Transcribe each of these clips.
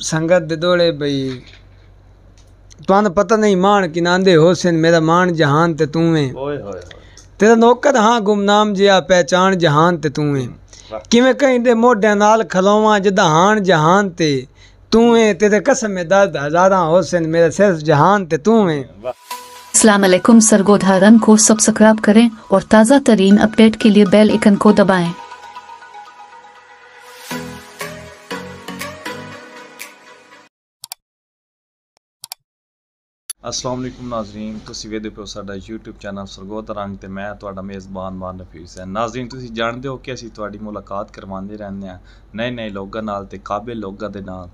संगत दे दोड़े भाई तुआन पता नहीं मान कि नांदे हो सिन मेरा मान जहान ते तू है तेरा नौकर हाँ गुमनाम जिया पहचान जहान ते तू है किवें कहीं दे मोढे नाल खलोवा जदा हान जहान ते तू है तेरे कसम में दर्द हजारा हो सिन मेरा सिर्फ जहान ते तू है असलम रन को सब्सक्राइब करें और ताज़ा तरीन अपडेट के लिए बेल आइकन को दबाएं ਅਸਲਾਮ ਅਲੈਕੁਮ ਨਾਜ਼ਰੀਨ ਤੁਸੀਂ ਵੇਖਦੇ ਹੋ ਸਾਡਾ YouTube ਚੈਨਲ ਸਰਗੋਤ ਰੰਗ ਤੇ ਮੈਂ ਤੁਹਾਡਾ ਮੇਜ਼ਬਾਨ ਮਾਨ ਨਫੀਸ ਹੈ ਨਾਜ਼ਰੀਨ ਤੁਸੀਂ ਜਾਣਦੇ ਹੋ ਕਿ ਅਸੀਂ ਤੁਹਾਡੀ ਮੁਲਾਕਾਤ ਕਰਵਾਉਂਦੇ ਰਹਿੰਦੇ ਹਾਂ ਨਏ ਨਏ ਲੋਕਾਂ ਨਾਲ ਤੇ ਕਾਬਿਲ ਲੋਕਾਂ ਦੇ ਨਾਲ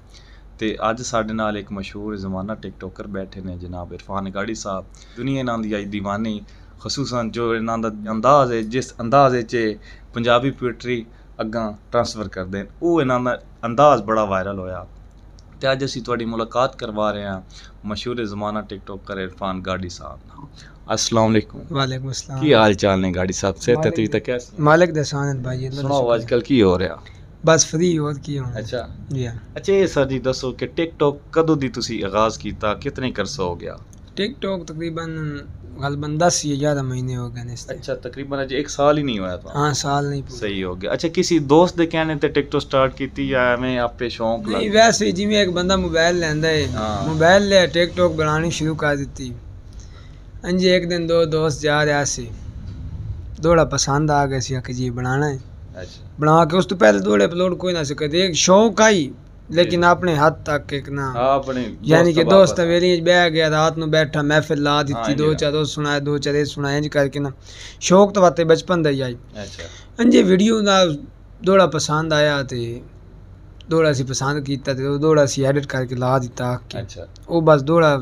ਤੇ ਅੱਜ ਸਾਡੇ ਨਾਲ ਇੱਕ ਮਸ਼ਹੂਰ ਜ਼ਮਾਨਾ ਟਿਕਟੋਕਰ ਬੈਠੇ ਨੇ ਜਨਾਬ ਇਰਫਾਨ ਗਾੜੀ ਸਾਹਿਬ ਦੁਨੀਆ ਇਹਨਾਂ ਦੀ ਆਈ دیਵਾਨੀ ਖਸੂਸਾਂ ਜੋ ਇਹਨਾਂ ਦਾ ਅੰਦਾਜ਼ ਹੈ ਜਿਸ ਅੰਦਾਜ਼ ਵਿੱਚ ਪੰਜਾਬੀ ਪੋਇਟਰੀ ਅੱਗਾ ਟ੍ਰਾਂਸਫਰ ਕਰਦੇ ਉਹ ਇਹਨਾਂ ਦਾ ਅੰਦਾਜ਼ ਬੜਾ ਵਾਇਰਲ ਹੋਇਆ ਤੇ ਅੱਜ ਅਸੀਂ ਤੁਹਾਡੀ ਮੁਲਾਕਾਤ ਕਰਵਾ ਰਹੇ ਹਾਂ ਮਸ਼ਹੂਰ ਜ਼ਮਾਨਾ ਟਿਕਟੋਕਰ ਇਰਫਾਨ ਗਾੜੀ ਸਾਹਿਬ ਨਾਲ अस्सलाम वालेकुम वालेकुम अस्सलाम ਕੀ ਹਾਲ ਚਾਲ ਨੇ ਗਾੜੀ ਸਾਹਿਬ ਸੇ ਤੇ ਤੁਸੀਂ ਤਾਂ ਕਿਆ मालिक दसानंद भाई अल्लाह ਦਾ ਸੁਣਾਓ ਅੱਜ ਕੱਲ ਕੀ ਹੋ ਰਿਹਾ ਸ਼ੁਕਰ। ਬਸ ਫਰੀ ਹੋਰ ਕੀ ਹੋਣਾ ਅੱਛਾ ਜੀ ਹਾਂ ਅੱਛਾ ਇਹ ਸਰ ਜੀ ਦੱਸੋ ਕਿ ਟਿਕਟੋਕ ਕਦੋਂ ਦੀ ਤੁਸੀਂ ਆਗਾਜ਼ ਕੀਤਾ ਕਿਤਨੇ ਕਰਸਾ ਹੋ ਗਿਆ ਟਿਕਟੌਕ ਤਕਰੀਬਨ गलबन दस या ग्यारह महीने हो गए अच्छा तकरीबन अज एक साल ही नहीं होया था हाँ साल नहीं सही हो गया अच्छा किसी दोस्त के कहने ते टिकटो स्टार्ट की या मैं आप पे शौक नहीं वैसे जिमें एक बंदा मोबाइल लेंदा है हाँ। मोबाइल ले टिकटॉक बनानी शुरू कर दी हाँ जी एक दिन दो दोस्त जा रहा सी दोड़ा पसंद आ गया सी कि जी बनाना है अच्छा बना के उस तो पहले दोड़े अपलोड कोई ना सके एक शौक आई ਲੇਕਿਨ ਆਪਣੇ ਹੱਥ ਤੱਕ ਇੱਕ ਨਾ ਆਪਣੇ ਯਾਨੀ ਕਿ ਦੋਸਤ ਵੇਲੀ ਬਹਿ ਗਿਆ ਰਾਤ ਨੂੰ ਬੈਠਾ ਮਹਿਫਿਲ ਲਾ ਦਿੱਤੀ ਦੋ ਚਾਰ ਦੋ ਸੁਣਾਏ ਦੋ ਚਾਰੇ ਸੁਣਾਏ ਜੀ ਕਰਕੇ ਨਾ ਸ਼ੌਕ ਤਾਂ ਵਾਤੇ ਬਚਪਨ ਦਾ ਹੀ ਆਈ ਅੱਛਾ ਅੰਜੇ ਵੀਡੀਓ ਦਾ ਦੋੜਾ ਪਸੰਦ ਆਇਆ ਤੇ ਦੋੜਾ ਸੀ ਪਸੰਦ ਕੀਤਾ ਤੇ ਉਹ ਦੋੜਾ ਸੀ ਐਡਿਟ ਕਰਕੇ ਲਾ ਦਿੱਤਾ ਅੱਛਾ ਉਹ ਬਸ ਦੋੜਾ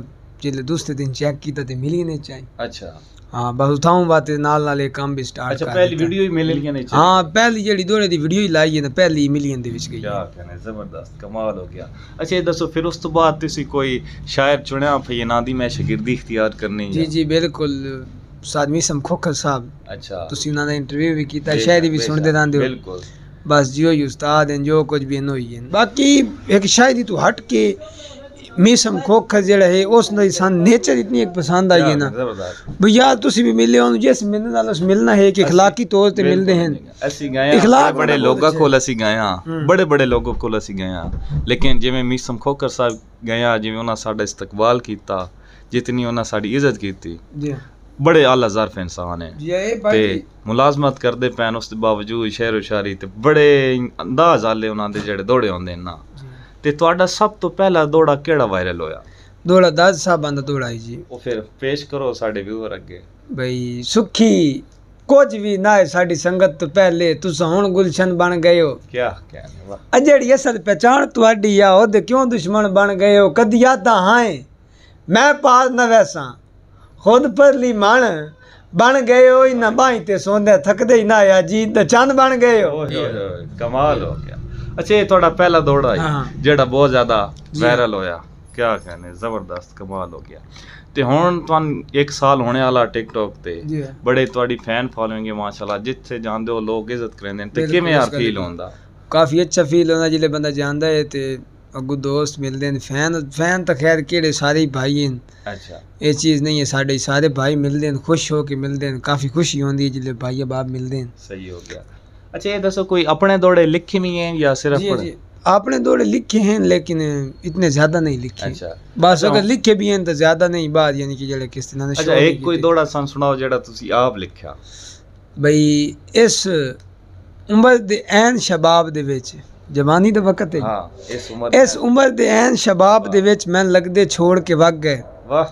जिल्लै दूसरे दिन चेक कीता ते मिली गै नेईं चाही अच्छा ਹਾਂ ਬਸ ਉਥਾਂ ਬਾਅਦ ਤੇ ਨਾਲ ਨਾਲ ਇਹ ਕੰਮ ਵੀ ਸਟਾਰਟ ਕਰ ਅੱਛਾ ਪਹਿਲੀ ਵੀਡੀਓ ਹੀ ਮਿਲ ਲਈਆਂ ਨੇ ਹਾਂ ਪਹਿਲੀ ਜਿਹੜੀ ਦੋੜੇ ਦੀ ਵੀਡੀਓ ਹੀ ਲਾਈ ਹੈ ਤਾਂ ਪਹਿਲੀ ਮਿਲੀਅਨ ਦੇ ਵਿੱਚ ਗਈ ਕੀ ਕਹਨੇ ਜ਼ਬਰਦਸਤ ਕਮਾਲ ਹੋ ਗਿਆ ਅੱਛਾ ਇਹ ਦੱਸੋ ਫਿਰ ਉਸ ਤੋਂ ਬਾਅਦ ਤੁਸੀਂ ਕੋਈ ਸ਼ਾਇਰ ਚੁਣਿਆ ਫਯਨਾ ਦੀ ਮੈਂ ਸ਼ਾਗਿਰਦੀ ਇਖਤਿਆਰ ਕਰਨੀ ਜੀ ਜੀ ਬਿਲਕੁਲ ਸਾਦਮੀ ਸਮ ਖੋਖਰ ਸਾਹਿਬ ਅੱਛਾ ਤੁਸੀਂ ਉਹਨਾਂ ਦਾ ਇੰਟਰਵਿਊ ਵੀ ਕੀਤਾ ਸ਼ਾਇਰੀ ਵੀ ਸੁਣਦੇ ਰਹਿੰਦੇ ਹੋ ਬਿਲकुल ਬਸ ਜਿਉ ਉਸਤਾਦ ਹਨ ਜੋ ਕੁਝ ਵੀ ਹਨ ਹੋਈ ਹਨ ਬਾਕੀ ਇੱਕ ਸ਼ਾਇਰੀ ਤੋਂ ਹਟ ਕੇ ਮੀਸਮ ਖੋਖਰ ਜਿਹੜਾ ਹੈ ਉਸ ਦਾ ਇਨਸਾਨ ਨੇਚਰ ਇਤਨੀ ਇੱਕ ਪਸੰਦ ਆਈ ਹੈ ਨਾ ਭਈਆ ਤੁਸੀਂ ਵੀ ਮਿਲੇ ਹੋ ਜਿਸ ਮਿਲਣ ਨਾਲ ਉਸ ਮਿਲਣਾ ਹੈ ਕਿ اخلاقی ਤੌਰ ਤੇ ਮਿਲਦੇ ਹਨ ਅਸੀਂ ਗਏ ਹਾਂ ਬੜੇ ਲੋਕਾਂ ਕੋਲ ਅਸੀਂ ਗਏ ਹਾਂ ਬੜੇ ਬੜੇ ਲੋਕਾਂ ਕੋਲ ਅਸੀਂ ਗਏ ਹਾਂ ਲੇਕਿਨ ਜਿਵੇਂ ਮੀਸਮ ਖੋਖਰ ਸਾਹਿਬ ਗਏ ਹਾਂ ਜਿਵੇਂ ਉਹਨਾਂ ਸਾਡਾ ਇਸਤਕਬਾਲ ਕੀਤਾ ਜਿਤਨੀ ਉਹਨਾਂ ਸਾਡੀ ਇੱਜ਼ਤ ਕੀਤੀ ਜੀ ਬੜੇ ਆਲਾ ਜ਼ਰਫ ਇਨਸਾਨ ਹੈ ਤੇ ਮੁਲਾਜ਼ਮਤ ਕਰਦੇ ਪੈਨ ਉਸ ਦੇ ਬਾਵਜੂਦ ਸ਼ਹਿਰ ਉਸ਼ਾਰੀ ਤੇ ਬੜੇ ਅੰਦਾਜ਼ ਆਲੇ ਉਹਨਾਂ ਦੇ ਜਿਹੜੇ ਦੌੜੇ ਹੁੰਦੇ ਨਾ ਤੇ ਤੁਹਾਡਾ ਸਭ ਤੋਂ ਪਹਿਲਾ ਦੌੜਾ ਕਿਹੜਾ ਵਾਇਰਲ ਹੋਇਆ ਦੌੜਾ ਦਾਦ ਸਾਹਿਬਾਂ ਦਾ ਦੌੜਾ ਜੀ ਉਹ ਫਿਰ ਪੇਸ਼ ਕਰੋ ਸਾਡੇ ਵਿਊਅਰ ਅੱਗੇ ਬਈ ਸੁਖੀ ਕੁਝ ਵੀ ਨਾ ਹੈ ਸਾਡੀ ਸੰਗਤ ਤੋਂ ਪਹਿਲੇ ਤੁਸੀਂ ਹੁਣ ਗੁਲਸ਼ਨ ਬਣ ਗਏ ਹੋ ਕੀ ਕਹਿਣਾ ਵਾ ਅਜਿਹੀ ਅਸਲ ਪਛਾਣ ਤੁਹਾਡੀ ਆ ਉਹਦੇ ਕਿਉਂ ਦੁਸ਼ਮਣ ਬਣ ਗਏ ਹੋ ਕਦੀ ਯਾਦਾਂ ਹਾਂ ਮੈਂ ਪਾਸ ਨਾ ਵੈਸਾਂ ਖੁਦ ਪਰ ਲਈ ਮਣ ਬਣ ਗਏ ਹੋ ਇਨਾ ਬਾਈ ਤੇ ਸੋਂਦੇ ਥੱਕਦੇ ਹੀ ਨਾ ਆ ਜੀ ਤੇ ਚੰਦ ਬਣ ਗਏ ਹੋ ਕਮਾਲ ਹੋ ਗਿਆ ਅੱਛਾ ਇਹ ਤੁਹਾਡਾ ਪਹਿਲਾ ਦੌੜਾ ਹੈ ਜਿਹੜਾ ਬਹੁਤ ਜ਼ਿਆਦਾ ਵਾਇਰਲ ਹੋਇਆ ਕੀ ਕਹਨੇ ਜ਼ਬਰਦਸਤ ਕਮਾਲ ਹੋ ਗਿਆ ਤੇ ਹੁਣ ਤੁਹਾਨੂੰ 1 ਸਾਲ ਹੋਣੇ ਵਾਲਾ ਟਿਕਟੌਕ ਤੇ ਬੜੇ ਤੁਹਾਡੀ ਫੈਨ ਫਾਲੋਇੰਗ ਹੈ ਮਾਸ਼ਾਅੱਲਾ ਜਿੱਥੇ ਜਾਂਦੇ ਹੋ ਲੋਕ ਇੱਜ਼ਤ ਕਰਦੇ ਨੇ ਤੇ ਕਿਵੇਂ ਆ ਫੀਲ ਹੁੰਦਾ ਕਾਫੀ ਅੱਛਾ ਫੀਲ ਹੁੰਦਾ ਜਿਹੜੇ ਬੰਦਾ ਜਾਂਦਾ ਹੈ ਤੇ ਅੱਗੂ ਦੋਸਤ ਮਿਲਦੇ ਨੇ ਫੈਨ ਫੈਨ ਤਾਂ ਖੈਰ ਕਿਹੜੇ ਸਾਰੇ ਭਾਈ ਹਨ ਅੱਛਾ ਇਹ ਚੀਜ਼ ਨਹੀਂ ਹੈ ਸਾਡੇ ਸਾਰੇ ਭਾਈ ਮਿਲਦੇ ਨੇ ਖੁਸ਼ ਹੋ ਕੇ ਮਿਲਦੇ ਨੇ ਕਾਫੀ ਖੁਸ਼ੀ ਹੁੰਦੀ ਹੈ ਜਿਹੜੇ ਭਾਈ ਬਾਪ ਮਿਲਦੇ ਨੇ ਸਹੀ ਹੋ ਗਿਆ अच्छा ये दसो कोई अपने दौड़े लिखी हुई हैं या सिर्फ जी, जी, आपने दौड़े लिखे हैं लेकिन इतने ज्यादा नहीं लिखे अच्छा बस अगर लिखे भी हैं तो ज्यादा नहीं बात यानी कि जेड़ा किस तरह अच्छा एक कोई दौड़ा सन सुनाओ जेड़ा ਤੁਸੀਂ ਆਪ ਲਿਖਿਆ ਬਈ ਇਸ ਉਮਰ ਦੇ ਐਨ ਸ਼ਬਾਬ ਦੇ ਵਿੱਚ ਜਵਾਨੀ ਦਾ ਵਕਤ ਹੈ ਹਾਂ ਇਸ ਉਮਰ ਇਸ ਉਮਰ ਦੇ ਐਨ ਸ਼ਬਾਬ ਦੇ ਵਿੱਚ ਮੈਂ ਲੱਗਦੇ ਛੋੜ ਕੇ ਵਗ ਗਏ ਵਾਹ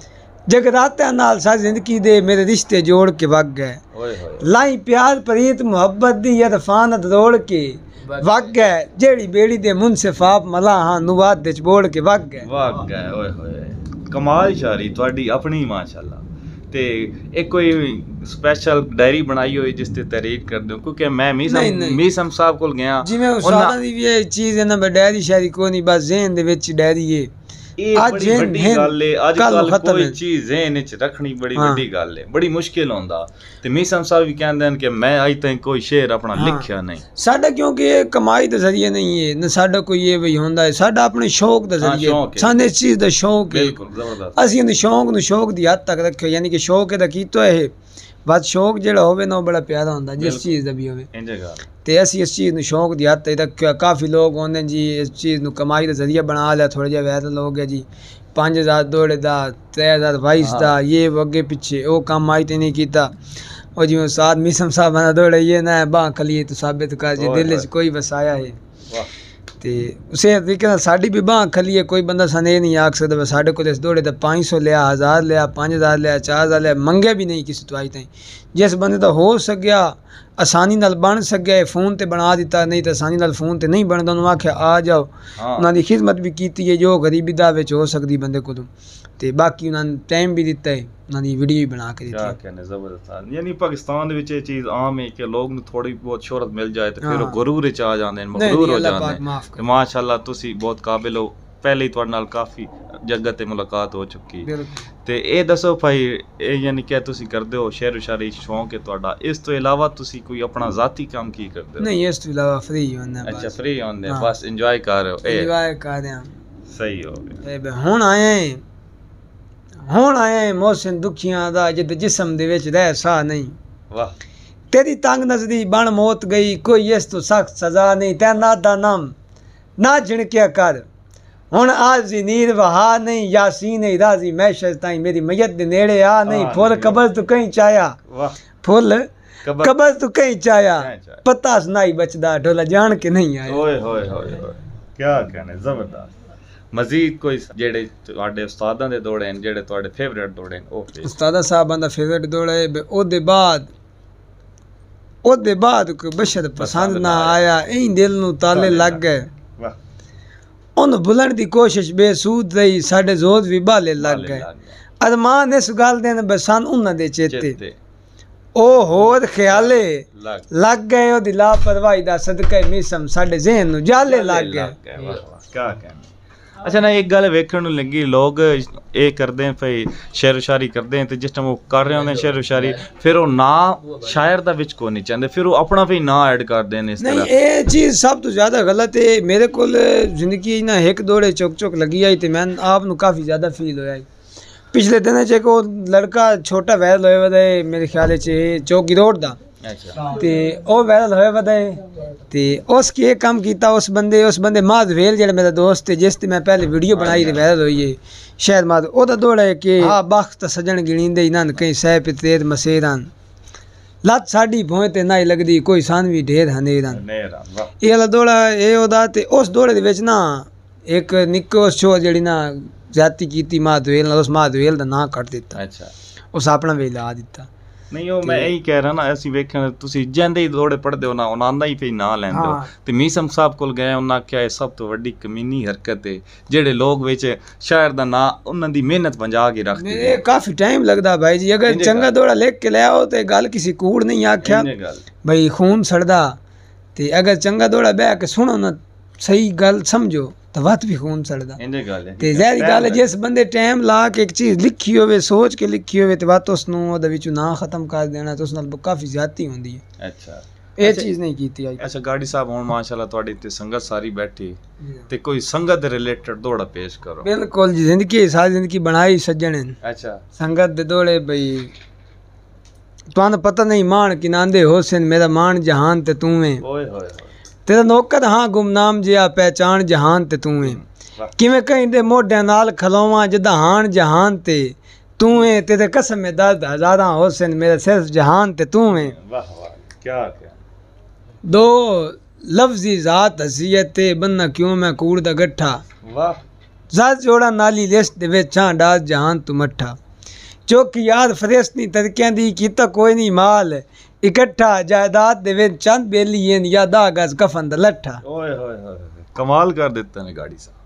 ਜਗਰਾਤਿਆਂ ਨਾਲ ਸਾਰੀ ਜ਼ਿੰਦਗੀ ਦੇ ਮੇਰੇ ਰਿਸ਼ਤੇ ਜੋੜ ਕੇ ਵਗ ਗਏ ਲਾਈ ਪਿਆਰ ਪ੍ਰੀਤ ਮੁਹੱਬਤ ਦੀ ਇਰਫਾਨ ਦੋੜ ਕੇ ਵਗ ਗਏ ਜਿਹੜੀ ਬੇੜੀ ਦੇ ਮੁਨਸਫਾਬ ਹਾਂ ਨੁਵਾਦ ਦੇ ਬੋੜ ਕੇ ਵਗ ਗਏ ਵਗ ਗਏ ਓਏ ਹੋਏ ਕਮਾਲ ਸ਼ਾਇਰੀ ਤੁਹਾਡੀ ਆਪਣੀ ਮਾਸ਼ਾਅੱਲਾ ਤੇ ਇਹ ਕੋਈ ਸਪੈਸ਼ਲ ਡਾਇਰੀ ਬਣਾਈ ਹੋਈ ਜਿਸ ਤੇ ਤਾਰੀਖ ਕਰ ਦਿਓ ਕਿਉਂਕਿ ਮੈਂ ਮੀਸਮ ਮੀਸਮ ਸਾਹਿਬ ਕੋਲ ਗਿਆ ਜਿਵੇਂ ਉਸਾਦਾਂ ਦੀ ਵੀ ਇਹ ਚੀਜ਼ ਹੈ ਨਾ ਡਾਇਰੀ ਸ਼ਾਇਰੀ ਕੋਈ ਨਹੀਂ ਬਸ ਜ਼ਿਹਨ ਦੇ ਵਿੱਚ ਡਾਇਰੀ ਹੈ ਇਹ ਬੜੀ ਵੱਡੀ ਗੱਲ ਏ ਅੱਜ ਕੱਲ ਕੋਈ ਚੀਜ਼ ਜ਼ਹਿਨ ਵਿੱਚ ਰੱਖਣੀ ਬੜੀ ਵੱਡੀ ਗੱਲ ਏ ਬੜੀ ਮੁਸ਼ਕਿਲ ਹੁੰਦਾ ਤੇ ਮੀਸਮ ਸਾਹਿਬ ਵੀ ਕਹਿੰਦੇ ਨੇ ਕਿ ਮੈਂ ਅਜ ਤੱਕ ਕੋਈ ਸ਼ੇਰ ਆਪਣਾ ਲਿਖਿਆ ਨਹੀਂ ਸਾਡਾ ਕਿਉਂਕਿ ਇਹ ਕਮਾਈ ਦਾ ਜ਼ਰੀਆ ਨਹੀਂ ਏ ਨਾ ਸਾਡਾ ਕੋਈ ਇਹ ਵੀ ਹੁੰਦਾ ਹੈ ਸਾਡਾ ਆਪਣੇ ਸ਼ੌਕ ਦਾ ਜ਼ਰੀਆ ਸਾਨੂੰ ਇਸ ਚੀਜ਼ ਦਾ ਸ਼ੌਕ ਏ ਬਿਲਕੁਲ ਜ਼ਬਰਦਸਤ ਅਸੀਂ ਇਹਨੂੰ ਸ਼ੌਕ ਨੂੰ ਸ਼ੌਕ ਦੀ ਹੱਦ ਤੱਕ ਰੱਖਿਆ ਯਾਨੀ ਕਿ ਸ਼ੌਕ ਇਹਦਾ ਕੀਤਾ ਹੈ ਬਸ ਸ਼ੌਕ ਜਿਹੜਾ ਹੋਵੇ ਨਾ ਉਹ ਬੜਾ ਪਿਆਰਾ ਹੁੰਦਾ ਜਿਸ ਚੀਜ਼ ਦਾ ਵੀ ਹੋਵੇ ਤੇ ਅਸੀਂ ਇਸ ਚੀਜ਼ ਨੂੰ ਸ਼ੌਕ ਦੀ ਹੱਦ ਤੱਕ ਕਾਫੀ ਲੋਕ ਆਉਂਦੇ ਜੀ ਇਸ ਚੀਜ਼ ਨੂੰ ਕਮਾਈ ਦਾ ਜ਼ਰੀਆ ਬਣਾ ਲਿਆ ਥੋੜਾ ਜਿਹਾ ਵਾਇਰਲ ਹੋ ਗਿਆ ਜੀ 5000 ਦੋੜੇ ਦਾ 3022 ਦਾ ਇਹ ਅੱਗੇ ਪਿੱਛੇ ਉਹ ਕੰਮ ਆਈ ਤੇ ਨਹੀਂ ਕੀਤਾ और जी साथ मिसम साहब दौड़े ये ना बाँ खलिए तो साबित कर जी दिल कोई बसाया है तो उस तरीके साड़ी भी बह खली है कोई बंद सन नहीं आख सकता सा दौड़े तो पांच सौ लिया हज़ार लिया पाँच हज़ार लिया चार हज़ार लिया मंगे भी नहीं किसी दवाई तीन जिस बंद का हो सकया आसानी न बन सकया फोन तो बना दिता नहीं तो आसानी न फोन तो नहीं बनता उन्होंने आख्या आ जाओ हाँ। उन्होंने खिदमत भी की है जो गरीबी दा हो सकती बंद को ਤੇ ਬਾਕੀ ਉਹਨਾਂ ਨੇ ਟਾਈਮ ਵੀ ਦਿੱਤਾ ਹੈ ਉਹਨਾਂ ਦੀ ਵੀਡੀਓ ਵੀ ਬਣਾ ਕੇ ਦਿੱਤੀ ਕੀ ਕਹਿੰਦੇ ਜ਼ਬਰਦਸਤ ਯਾਨੀ ਪਾਕਿਸਤਾਨ ਦੇ ਵਿੱਚ ਇਹ ਚੀਜ਼ ਆਮ ਹੈ ਕਿ ਲੋਕ ਨੂੰ ਥੋੜੀ ਬਹੁਤ ਸ਼ੋਹਰਤ ਮਿਲ ਜਾਏ ਤੇ ਫਿਰ ਉਹ ਗਰੂਰ ਵਿੱਚ ਆ ਜਾਂਦੇ ਨੇ ਮਗਰੂਰ ਹੋ ਜਾਂਦੇ ਨੇ ਤੇ ਮਾਸ਼ਾਅੱਲਾ ਤੁਸੀਂ ਬਹੁਤ ਕਾਬਿਲ ਹੋ ਪਹਿਲੇ ਹੀ ਤੁਹਾਡੇ ਨਾਲ ਕਾਫੀ ਜਗ੍ਹਾ ਤੇ ਮੁਲਾਕਾਤ ਹੋ ਚੁੱਕੀ ਤੇ ਇਹ ਦੱਸੋ ਭਾਈ ਇਹ ਯਾਨੀ ਕਿ ਤੁਸੀਂ ਕਰਦੇ ਹੋ ਸ਼ੇਰ ਸ਼ਾਇਰੀ ਸ਼ੌਂਕ ਹੈ ਤੁਹਾਡਾ ਇਸ ਤੋਂ ਇਲਾਵਾ ਤੁਸੀਂ ਕੋਈ ਆਪਣਾ ਜ਼ਾਤੀ ਕੰਮ ਕੀ ਕਰਦੇ ਹੋ ਨਹੀਂ ਇਸ ਤੋਂ ਇਲਾਵਾ ਫ੍ਰੀ ਹੁੰਦੇ ਅੱਛਾ ਫ੍ਰੀ ਹੁੰਦੇ ਬਸ ਇੰਜੋਏ ਕਰ ਰਹੇ ਹੋ ਇੰਜੋਏ ਕਰ ਰਹੇ ਹਾਂ ਸਹੀ ਹੋ ਗਿਆ ਹੁਣ ਆਏ ਹੁਣ ਆਏ ਮੋਹਸਿਨ ਦੁਖੀਆਂ ਦਾ ਜਿੱਦ ਜਿਸਮ ਦੇ ਵਿੱਚ ਰਹਿ ਸਾ ਨਹੀਂ ਵਾਹ ਤੇਰੀ ਤੰਗ ਨਜ਼ਦੀ ਬਣ ਮੌਤ ਗਈ ਕੋਈ ਇਸ ਤੋਂ ਸਖਤ ਸਜ਼ਾ ਨਹੀਂ ਤੈ ਨਾ ਦਾ ਨਾਮ ਨਾ ਜਿਣਕਿਆ ਕਰ ਹੁਣ ਆ ਜ਼ਨੀਰ ਵਹਾ ਨਹੀਂ ਯਾਸੀਨ ਨਹੀਂ ਰਾਜ਼ੀ ਮੈਸ਼ਰ ਤਾਈ ਮੇਰੀ ਮਈਤ ਦੇ ਨੇੜੇ ਆ ਨਹੀਂ ਫੁੱਲ ਕਬਰ ਤੂੰ ਕਹੀਂ ਚਾਇਆ ਵਾਹ ਫੁੱਲ ਕਬਰ ਤੂੰ ਕਹੀਂ ਚਾਇਆ ਪਤਾ ਸੁਣਾਈ ਬਚਦਾ ਢੋਲਾ ਜਾਣ ਕੇ ਨਹੀਂ ਆਇਆ ਓਏ ਹੋਏ ਹੋਏ ਹੋਏ ਕੀ ਕਹਨੇ ਜ਼ਬਰਦਸਤ ਮਜ਼ੀਦ ਕੋਈ ਜਿਹੜੇ ਤੁਹਾਡੇ ਉਸਤਾਦਾਂ ਦੇ ਦੌੜੇ ਨੇ ਜਿਹੜੇ ਤੁਹਾਡੇ ਫੇਵਰਿਟ ਦੌੜੇ ਨੇ ਉਹ ਉਸਤਾਦਾ ਸਾਹਿਬਾਂ ਦਾ ਫੇਵਰਿਟ ਦੌੜੇ ਉਹਦੇ ਬਾਅਦ ਉਹਦੇ ਬਾਅਦ ਕੋਈ ਬਸ਼ਰ ਪਸੰਦ ਨਾ ਆਇਆ ਇਹ ਦਿਲ ਨੂੰ ਤਾਲੇ ਲੱਗ ਗਏ ਵਾਹ ਉਹਨੂੰ ਬੁਲਣ ਦੀ ਕੋਸ਼ਿਸ਼ ਬੇਸੂਦ ਰਹੀ ਸਾਡੇ ਜ਼ੋਰ ਵੀ ਬਾਲੇ ਲੱਗ ਗਏ ਅਦਮਾਨ ਇਸ ਗੱਲ ਦੇ ਨੇ ਬਸਨ ਉਹਨਾਂ ਦੇ ਚੇਤੇ ਉਹ ਹੋਰ ਖਿਆਲੇ ਲੱਗ ਗਏ ਉਹਦੀ ਲਾਪਰਵਾਹੀ ਦਾ ਸਦਕਾ ਮੀਸਮ ਸਾਡੇ ਜ਼ਿਹਨ ਨੂੰ ਜਾਲੇ ਲੱਗ ਗਏ ਵਾਹ ਵਾਹ ਕੀ ਕਹਿੰਦੇ ਅੱਛਾ ਨਾ ਇੱਕ ਗੱਲ ਵੇਖਣ ਨੂੰ ਲੱਗੀ ਲੋਕ ਇਹ ਕਰਦੇ ਆ ਭਈ ਸ਼ੇਰ ਉਸ਼ਾਰੀ ਕਰਦੇ ਆ ਤੇ ਜਿਸ ਟਾਈਮ ਉਹ ਕਰ ਰਹੇ ਹੁੰਦੇ ਆ ਸ਼ੇਰ ਉਸ਼ਾਰੀ ਫਿਰ ਉਹ ਨਾ ਸ਼ਾਇਰ ਦਾ ਵਿੱਚ ਕੋ ਨਹੀਂ ਚਾਹੁੰਦੇ ਫਿਰ ਉਹ ਆਪਣਾ ਵੀ ਨਾ ਐਡ ਕਰਦੇ ਨੇ ਇਸ ਤਰ੍ਹਾਂ ਨਹੀਂ ਇਹ ਚੀਜ਼ ਸਭ ਤੋਂ ਜ਼ਿਆਦਾ ਗਲਤ ਹੈ ਮੇਰੇ ਕੋਲ ਜ਼ਿੰਦਗੀ ਨਾ ਇੱਕ ਦੋੜੇ ਚੁੱਕ ਚੁੱਕ ਲੱਗੀ ਆਈ ਤੇ ਮੈਂ ਆਪ ਨੂੰ ਕਾਫੀ ਜ਼ਿਆਦਾ ਫੀਲ ਹੋਇਆ ਹੈ। ਪਿਛਲੇ ਦਿਨਾਂ ਚ ਇੱਕ ਉਹ ਲੜਕਾ ਛੋਟਾ ਵੈਰ ਹੋਇਆ ਵਾ ਮੇਰੇ ਖਿਆਲ ਚ ਇਹ ਚੌਕੀ ਰੋਡ ਦਾ ਤੇ ਉਹ ਵਾਇਰਲ ਹੋਇਆ ਵਧਾਏ ਤੇ ਉਸ ਕੀ ਇਹ ਕੰਮ ਕੀਤਾ ਉਸ ਬੰਦੇ ਉਸ ਬੰਦੇ ਮਾਦ ਵੇਲ ਜਿਹੜਾ ਮੇਰਾ ਦੋਸਤ ਹੈ ਜਿਸ ਤੇ ਮੈਂ ਪਹਿਲੇ ਵੀਡੀਓ ਬਣਾਈ ਤੇ ਵਾਇਰਲ ਹੋਈ ਏ ਸ਼ਾਇਦ ਮਾਦ ਉਹਦਾ ਦੋੜਾ ਹੈ ਕਿ ਆ ਬਖਤ ਸਜਣ ਗਿਣੀਂਦੇ ਇਹਨਾਂ ਕਈ ਸਹਿ ਪਿਤੇ ਮਸੇਰਾਂ ਲੱਤ ਸਾਡੀ ਭੋਏ ਤੇ ਨਾ ਹੀ ਲੱਗਦੀ ਕੋਈ ਸਾਨਵੀ ਢੇਰ ਹਨੇਰਾਂ ਇਹ ਵਾਲਾ ਦੋੜਾ ਇਹ ਉਹਦਾ ਤੇ ਉਸ ਦੋੜੇ ਦੇ ਵਿੱਚ ਨਾ ਇੱਕ ਨਿੱਕੋ ਸ਼ੋਰ ਜਿਹੜੀ ਨਾ ਜਾਤੀ ਕੀਤੀ ਮਾਦਵੇਲ ਨਾਲ ਉਸ ਮਾਦਵੇਲ ਦਾ ਨਾਂ ਕੱਢ ਦਿੱਤਾ ਅੱਛਾ ਉਸ ਆਪਣਾ ਵੇਲਾ ਆ ਦਿੱਤਾ ਨਹੀਂ ਉਹ ਮੈਂ ਇਹੀ ਕਹਿ ਰਹਾ ਨਾ ਅਸੀਂ ਵੇਖਣ ਤੁਸੀਂ ਜਾਂਦੇ ਹੀ ਥੋੜੇ ਪੜਦੇ ਹੋ ਨਾ ਉਹਨਾਂ ਦਾ ਹੀ ਫੇ ਨਾ ਲੈਂਦੇ ਹੋ ਤੇ ਮੀਸਮ ਸਾਹਿਬ ਕੋਲ ਗਏ ਉਹਨਾਂ ਕਿਹਾ ਇਹ ਸਭ ਤੋਂ ਵੱਡੀ ਕਮੀਨੀ ਹਰਕਤ ਹੈ ਜਿਹੜੇ ਲੋਕ ਵਿੱਚ ਸ਼ਾਇਰ ਦਾ ਨਾਂ ਉਹਨਾਂ ਦੀ ਮਿਹਨਤ ਵੰਜਾ ਕੇ ਰੱਖਦੇ ਨੇ ਕਾਫੀ ਟਾਈਮ ਲੱਗਦਾ ਭਾਈ ਜੀ ਅਗਰ ਚੰਗਾ ਥੋੜਾ ਲਿਖ ਕੇ ਲਿਆਓ ਤੇ ਗੱਲ ਕਿਸੇ ਕੂੜ ਨਹੀਂ ਆਖਿਆ ਭਾਈ ਖੂਨ ਸੜਦਾ ਤੇ ਅਗਰ ਚੰਗਾ ਥੋੜਾ ਬਹਿ ਕੇ ਸੁਣੋ ਨਾ ਸਹੀ ਗੱਲ ਸਮਝੋ ਤਾਂ ਵਤ ਵੀ ਖੂਨ ਸੜਦਾ ਇਹਨੇ ਗੱਲ ਹੈ ਤੇ ਜ਼ਾਹਿਰ ਗੱਲ ਹੈ ਜਿਸ ਬੰਦੇ ਟਾਈਮ ਲਾ ਕੇ ਇੱਕ ਚੀਜ਼ ਲਿਖੀ ਹੋਵੇ ਸੋਚ ਕੇ ਲਿਖੀ ਹੋਵੇ ਤੇ ਵਤ ਉਸ ਨੂੰ ਉਹਦੇ ਵਿੱਚੋਂ ਨਾ ਖਤਮ ਕਰ ਦੇਣਾ ਤੇ ਉਸ ਨਾਲ ਕਾਫੀ ਜ਼ਿਆਦਤੀ ਹੁੰਦੀ ਹੈ ਅੱਛਾ ਇਹ ਚੀਜ਼ ਨਹੀਂ ਕੀਤੀ ਅੱਛਾ ਗਾੜੀ ਸਾਹਿਬ ਹੁਣ ਮਾਸ਼ਾਅੱਲਾ ਤੁਹਾਡੀ ਤੇ ਸੰਗਤ ਸਾਰੀ ਬੈਠੀ ਤੇ ਕੋਈ ਸੰਗਤ ਦੇ ਰਿਲੇਟਡ ਦੋੜਾ ਪੇਸ਼ ਕਰੋ ਬਿਲਕੁਲ ਜੀ ਜ਼ਿੰਦਗੀ ਸਾਰੀ ਜ਼ਿੰਦਗੀ ਬਣਾਈ ਸੱਜਣ ਅੱਛਾ ਸੰਗਤ ਦੇ ਦੋੜੇ ਬਈ ਤੁਹਾਨੂੰ ਪਤਾ ਨਹੀਂ ਮਾਣ ਕਿਨਾਂਦੇ ਹੋਸਨ ਮੇਰਾ ਮਾਣ ਜਹਾਨ ਤੇ ਤੂੰ ਓਏ ਹੋਏ तेरा नौकर हाँ गुमनाम जिया पहचान जहान ते तू है किवे कहते मोडे नाल खलोवा जिदा हान जहान ते तू है तेरे कसम में दर्द हजारा होसन मेरे सिर जहान ते तू है दो लफजी जात हसीयत ते क्यों मैं कूड़ दा गठा जात जोड़ा नाली लिस्ट वे छा डा जहान तू मठा चौकी याद फरेस्तनी तरक्या दी किता कोई नी माल इकट्ठा जायदाद देवेंद्र चंद बेलियन या दा गज का कमाल कर देता है गाड़ी साहब